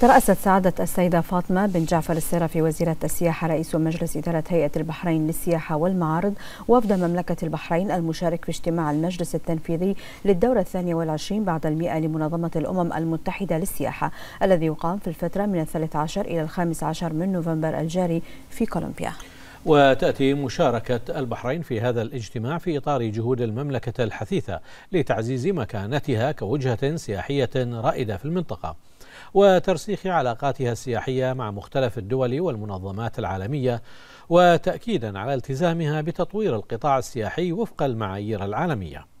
ترأست سعادة السيدة فاطمة بن جعفر السرفي وزيرة السياحة رئيس مجلس إدارة هيئة البحرين للسياحة والمعارض وفد مملكة البحرين المشارك في اجتماع المجلس التنفيذي للدورة الثانية والعشرين بعد المئة لمنظمة الأمم المتحدة للسياحة الذي يقام في الفترة من الثالث عشر إلى الخامس عشر من نوفمبر الجاري في كولومبيا وتأتي مشاركة البحرين في هذا الاجتماع في إطار جهود المملكة الحثيثة لتعزيز مكانتها كوجهة سياحية رائدة في المنطقة وترسيخ علاقاتها السياحية مع مختلف الدول والمنظمات العالمية وتأكيدا على التزامها بتطوير القطاع السياحي وفق المعايير العالمية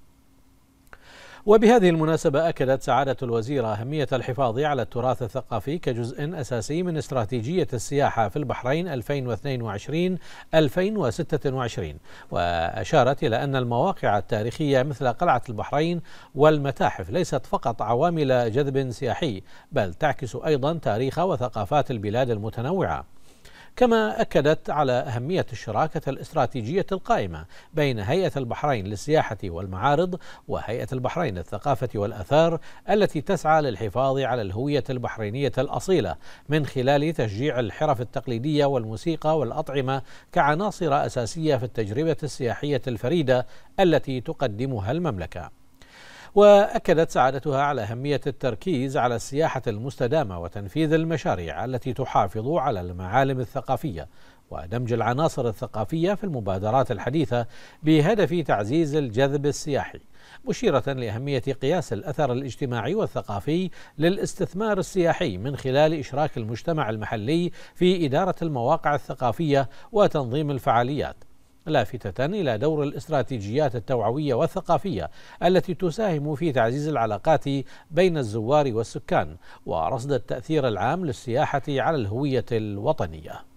وبهذه المناسبة أكدت سعادة الوزيرة أهمية الحفاظ على التراث الثقافي كجزء أساسي من استراتيجية السياحة في البحرين 2022-2026 وأشارت إلى أن المواقع التاريخية مثل قلعة البحرين والمتاحف ليست فقط عوامل جذب سياحي بل تعكس أيضا تاريخ وثقافات البلاد المتنوعة كما أكدت على أهمية الشراكة الاستراتيجية القائمة بين هيئة البحرين للسياحة والمعارض وهيئة البحرين للثقافة والأثار التي تسعى للحفاظ على الهوية البحرينية الأصيلة من خلال تشجيع الحرف التقليدية والموسيقى والأطعمة كعناصر أساسية في التجربة السياحية الفريدة التي تقدمها المملكة وأكدت سعادتها على أهمية التركيز على السياحة المستدامة وتنفيذ المشاريع التي تحافظ على المعالم الثقافية ودمج العناصر الثقافية في المبادرات الحديثة بهدف تعزيز الجذب السياحي مشيرة لأهمية قياس الأثر الاجتماعي والثقافي للاستثمار السياحي من خلال إشراك المجتمع المحلي في إدارة المواقع الثقافية وتنظيم الفعاليات لافتة إلى دور الاستراتيجيات التوعوية والثقافية التي تساهم في تعزيز العلاقات بين الزوار والسكان ورصد التأثير العام للسياحة على الهوية الوطنية